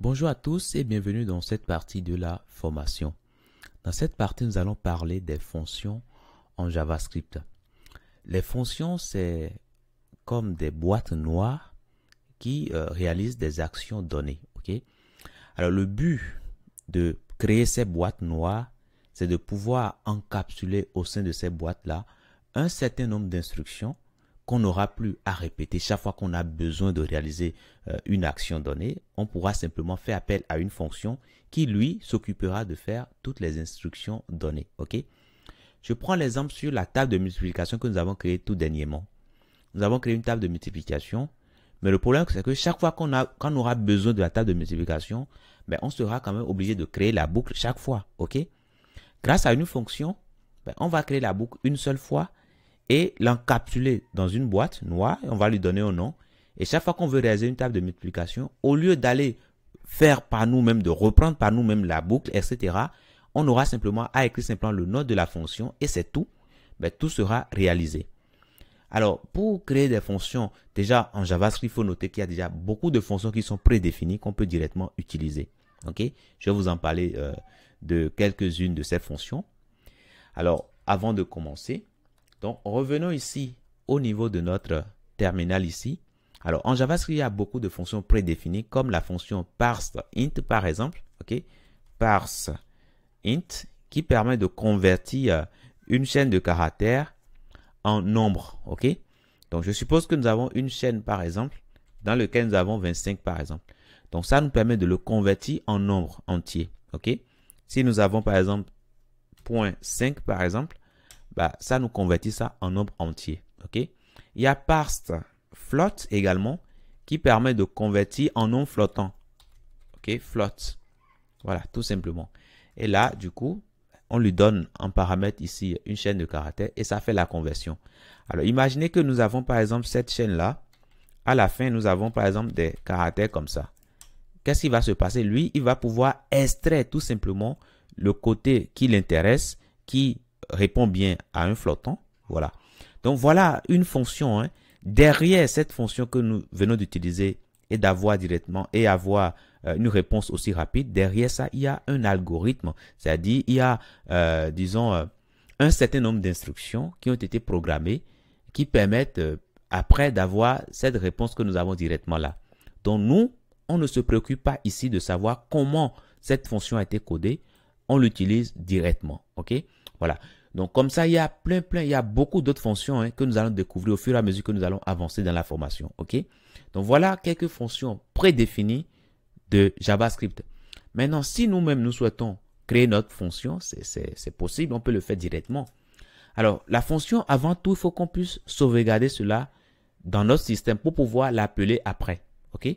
Bonjour à tous et bienvenue dans cette partie de la formation. Dans cette partie, nous allons parler des fonctions en JavaScript. Les fonctions, c'est comme des boîtes noires qui euh, réalisent des actions données. ok Alors, le but de créer ces boîtes noires, c'est de pouvoir encapsuler au sein de ces boîtes-là un certain nombre d'instructions qu'on n'aura plus à répéter chaque fois qu'on a besoin de réaliser euh, une action donnée, on pourra simplement faire appel à une fonction qui, lui, s'occupera de faire toutes les instructions données. OK Je prends l'exemple sur la table de multiplication que nous avons créée tout dernièrement. Nous avons créé une table de multiplication, mais le problème, c'est que chaque fois qu'on on aura besoin de la table de multiplication, ben, on sera quand même obligé de créer la boucle chaque fois. OK Grâce à une fonction, ben, on va créer la boucle une seule fois et l'encapsuler dans une boîte noire, on va lui donner un nom. Et chaque fois qu'on veut réaliser une table de multiplication, au lieu d'aller faire par nous-mêmes, de reprendre par nous-mêmes la boucle, etc., on aura simplement à écrire simplement le nom de la fonction et c'est tout. Ben, tout sera réalisé. Alors, pour créer des fonctions, déjà en JavaScript, il faut noter qu'il y a déjà beaucoup de fonctions qui sont prédéfinies qu'on peut directement utiliser. Ok Je vais vous en parler euh, de quelques-unes de ces fonctions. Alors, avant de commencer, donc, revenons ici au niveau de notre terminal ici. Alors, en JavaScript, il y a beaucoup de fonctions prédéfinies, comme la fonction parseInt, par exemple. OK parseInt, qui permet de convertir euh, une chaîne de caractères en nombre. OK Donc, je suppose que nous avons une chaîne, par exemple, dans laquelle nous avons 25, par exemple. Donc, ça nous permet de le convertir en nombre entier. OK Si nous avons, par exemple, .5, par exemple, bah, ça nous convertit ça en nombre entier. OK Il y a parst float également qui permet de convertir en nombre flottant. OK Float. Voilà, tout simplement. Et là, du coup, on lui donne en paramètre ici une chaîne de caractères et ça fait la conversion. Alors, imaginez que nous avons par exemple cette chaîne-là. À la fin, nous avons par exemple des caractères comme ça. Qu'est-ce qui va se passer Lui, il va pouvoir extraire tout simplement le côté qui l'intéresse, qui répond bien à un flottant. Voilà. Donc voilà une fonction. Hein. Derrière cette fonction que nous venons d'utiliser et d'avoir directement et avoir euh, une réponse aussi rapide, derrière ça, il y a un algorithme. C'est-à-dire, il y a, euh, disons, euh, un certain nombre d'instructions qui ont été programmées qui permettent après d'avoir cette réponse que nous avons directement là. Donc nous, on ne se préoccupe pas ici de savoir comment cette fonction a été codée. On l'utilise directement. OK Voilà. Donc comme ça, il y a plein, plein, il y a beaucoup d'autres fonctions hein, que nous allons découvrir au fur et à mesure que nous allons avancer dans la formation. OK Donc voilà quelques fonctions prédéfinies de JavaScript. Maintenant, si nous-mêmes nous souhaitons créer notre fonction, c'est possible, on peut le faire directement. Alors, la fonction, avant tout, il faut qu'on puisse sauvegarder cela dans notre système pour pouvoir l'appeler après. OK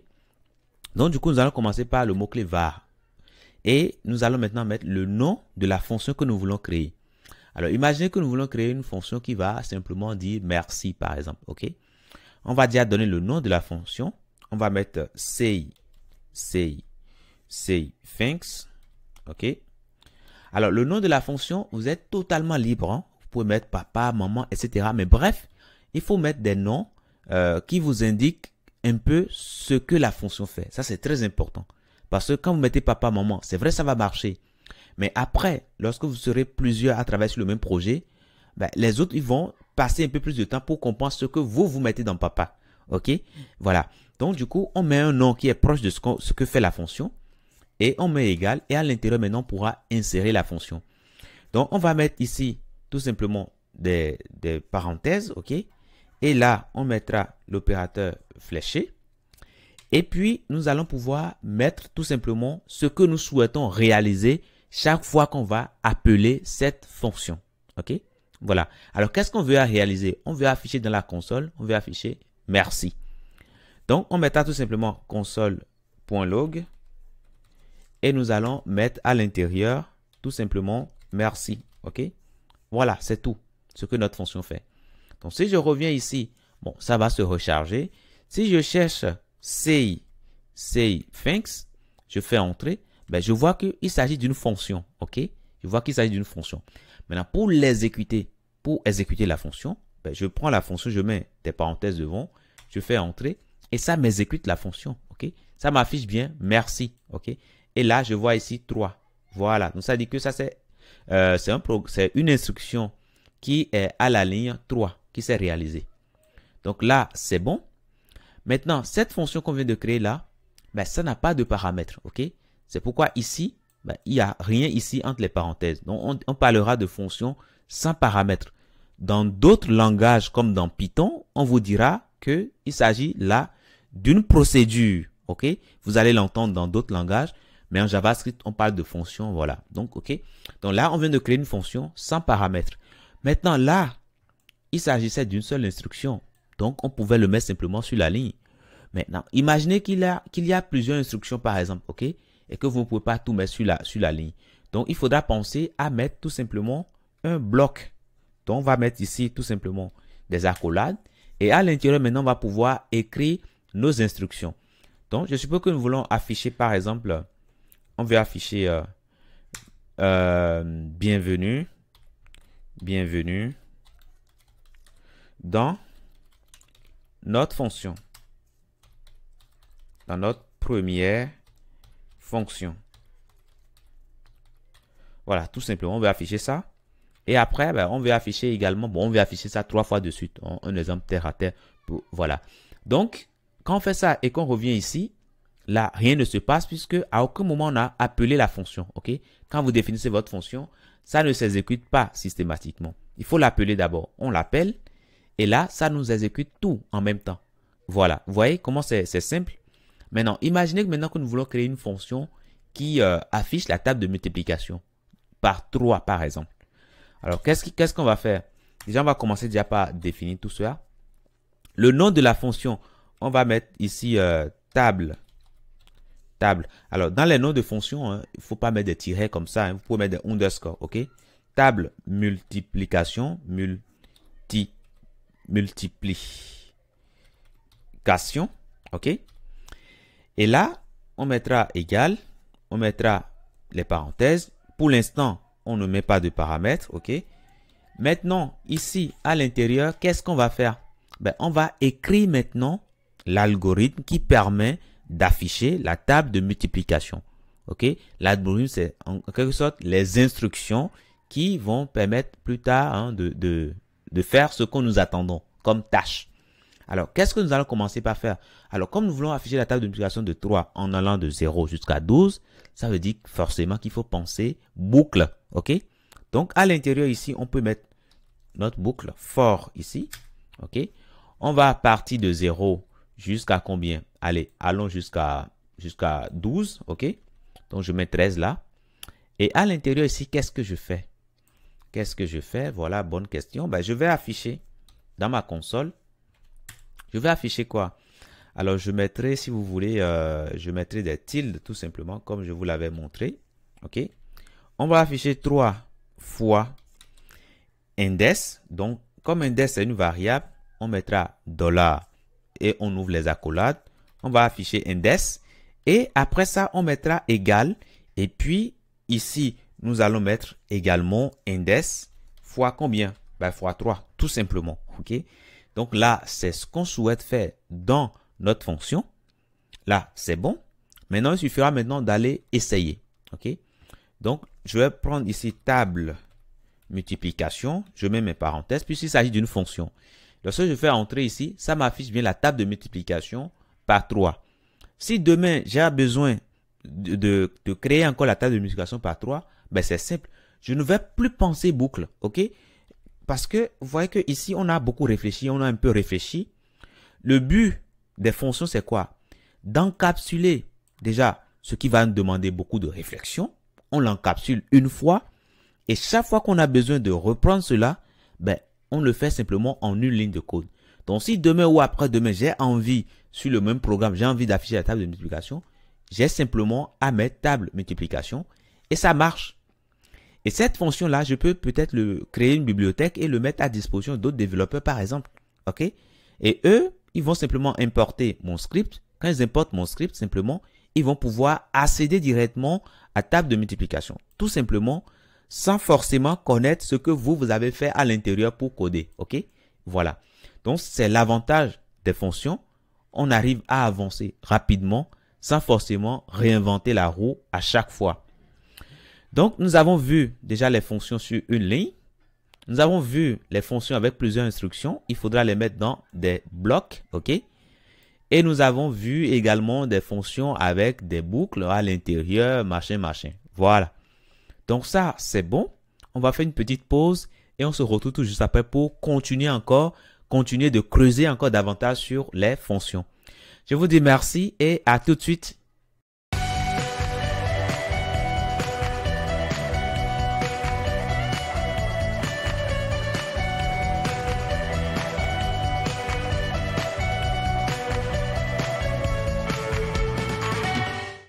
Donc, du coup, nous allons commencer par le mot-clé var. Et nous allons maintenant mettre le nom de la fonction que nous voulons créer. Alors, imaginez que nous voulons créer une fonction qui va simplement dire merci, par exemple. OK On va dire, donner le nom de la fonction. On va mettre say, say, say thanks. OK Alors, le nom de la fonction, vous êtes totalement libre. Hein? Vous pouvez mettre papa, maman, etc. Mais bref, il faut mettre des noms euh, qui vous indiquent un peu ce que la fonction fait. Ça, c'est très important. Parce que quand vous mettez papa, maman, c'est vrai, ça va marcher. Mais après, lorsque vous serez plusieurs à travailler sur le même projet, ben, les autres, ils vont passer un peu plus de temps pour comprendre ce que vous vous mettez dans papa. OK Voilà. Donc, du coup, on met un nom qui est proche de ce, que fait la fonction et on met égal et à l'intérieur, maintenant, on pourra insérer la fonction. Donc, on va mettre ici tout simplement des, des parenthèses. OK Et là, on mettra l'opérateur fléché. Et puis, nous allons pouvoir mettre tout simplement ce que nous souhaitons réaliser chaque fois qu'on va appeler cette fonction. OK Voilà. Alors, qu'est-ce qu'on veut réaliser On veut afficher dans la console, on veut afficher merci. Donc, on à tout simplement console.log et nous allons mettre à l'intérieur tout simplement merci. OK Voilà, c'est tout ce que notre fonction fait. Donc, si je reviens ici, bon, ça va se recharger. Si je cherche say say thanks, je fais entrer. Ben, je vois qu'il s'agit d'une fonction. OK Je vois qu'il s'agit d'une fonction. Maintenant, pour l'exécuter, pour exécuter la fonction, ben, je prends la fonction, je mets des parenthèses devant, je fais entrer et ça m'exécute la fonction. OK Ça m'affiche bien merci. OK Et là, je vois ici 3. Voilà. Donc, ça dit que ça, c'est euh, un une instruction qui est à la ligne 3 qui s'est réalisée. Donc là, c'est bon. Maintenant, cette fonction qu'on vient de créer là, ben, ça n'a pas de paramètres. OK c'est pourquoi ici, ben, il n'y a rien ici entre les parenthèses. Donc, on, parlera de fonctions sans paramètres. Dans d'autres langages comme dans Python, on vous dira qu'il s'agit là d'une procédure. OK Vous allez l'entendre dans d'autres langages, mais en JavaScript, on parle de fonction, voilà. Donc, OK Donc là, on vient de créer une fonction sans paramètres. Maintenant, là, il s'agissait d'une seule instruction. Donc, on pouvait le mettre simplement sur la ligne. Maintenant, imaginez qu'il y a plusieurs instructions, par exemple, OK et que vous ne pouvez pas tout mettre sur la, sur la ligne. Donc, il faudra penser à mettre tout simplement un bloc. Donc, on va mettre ici tout simplement des accolades. Et à l'intérieur, maintenant, on va pouvoir écrire nos instructions. Donc, je suppose que nous voulons afficher, par exemple, on veut afficher euh, euh, bienvenue, bienvenue dans notre fonction, dans notre première fonction. Voilà, tout simplement, on veut afficher ça. Et après, ben, on veut afficher également, bon, on veut afficher ça trois fois de suite. un exemple terre à terre. voilà. Donc, quand on fait ça et qu'on revient ici, là, rien ne se passe puisque à aucun moment on a appelé la fonction. OK? Quand vous définissez votre fonction, ça ne s'exécute pas systématiquement. Il faut l'appeler d'abord. On l'appelle et là, ça nous exécute tout en même temps. Voilà. Vous voyez comment c'est simple? Maintenant, imaginez que maintenant que nous voulons créer une fonction qui euh, affiche la table de multiplication par 3 par exemple. Alors, qu'est-ce qu'on va faire Déjà, on va commencer déjà par définir tout cela. Le nom de la fonction, on va mettre ici euh, table. Table. Alors, dans les noms de fonction, hein, il ne faut pas mettre des tirets comme ça. Hein. vous pouvez mettre des underscores. OK Table multiplication, multi, multiplication, OK et là, on mettra égal, on mettra les parenthèses. Pour l'instant, on ne met pas de paramètres, ok Maintenant, ici, à l'intérieur, qu'est-ce qu'on va faire ben, On va écrire maintenant l'algorithme qui permet d'afficher la table de multiplication. Ok L'algorithme, c'est en quelque sorte les instructions qui vont permettre plus tard hein, de, de, de faire ce qu'on nous attendons comme tâche. Alors, qu'est-ce que nous allons commencer par faire Alors, comme nous voulons afficher la table de multiplication de 3 en allant de 0 jusqu'à 12, ça veut dire forcément qu'il faut penser boucle, ok Donc, à l'intérieur ici, on peut mettre notre boucle fort ici, ok On va partir de 0 jusqu'à combien Allez, allons jusqu'à jusqu'à 12, ok Donc, je mets 13 là. Et à l'intérieur ici, qu'est-ce que je fais Qu'est-ce que je fais Voilà, bonne question. Ben, je vais afficher dans ma console je vais afficher quoi Alors, je mettrai, si vous voulez, euh, je mettrai des tildes tout simplement, comme je vous l'avais montré. OK On va afficher 3 fois index. Donc, comme index est une variable, on mettra dollar et on ouvre les accolades. On va afficher index. Et après ça, on mettra égal. Et puis, ici, nous allons mettre également index fois combien ben, fois 3, tout simplement. OK donc là, c'est ce qu'on souhaite faire dans notre fonction. Là, c'est bon. Maintenant, il suffira maintenant d'aller essayer. OK? Donc, je vais prendre ici table multiplication. Je mets mes parenthèses puisqu'il s'agit d'une fonction. Lorsque je fais entrer ici, ça m'affiche bien la table de multiplication par 3. Si demain, j'ai besoin de, créer encore la table de multiplication par 3, ben c'est simple. Je ne vais plus penser boucle. OK? Parce que vous voyez que ici, on a beaucoup réfléchi, on a un peu réfléchi. Le but des fonctions, c'est quoi D'encapsuler déjà ce qui va nous demander beaucoup de réflexion. On l'encapsule une fois. Et chaque fois qu'on a besoin de reprendre cela, ben, on le fait simplement en une ligne de code. Donc si demain ou après-demain, j'ai envie, sur le même programme, j'ai envie d'afficher la table de multiplication, j'ai simplement à mettre table multiplication et ça marche. Et cette fonction-là, je peux peut-être le créer une bibliothèque et le mettre à disposition d'autres développeurs, par exemple. OK Et eux, ils vont simplement importer mon script. Quand ils importent mon script, simplement, ils vont pouvoir accéder directement à table de multiplication. Tout simplement, sans forcément connaître ce que vous, vous avez fait à l'intérieur pour coder. OK Voilà. Donc, c'est l'avantage des fonctions. On arrive à avancer rapidement sans forcément réinventer la roue à chaque fois. Donc, nous avons vu déjà les fonctions sur une ligne. Nous avons vu les fonctions avec plusieurs instructions. Il faudra les mettre dans des blocs, OK Et nous avons vu également des fonctions avec des boucles à l'intérieur, machin, machin. Voilà. Donc ça, c'est bon. On va faire une petite pause et on se retrouve tout juste après pour continuer encore, continuer de creuser encore davantage sur les fonctions. Je vous dis merci et à tout de suite.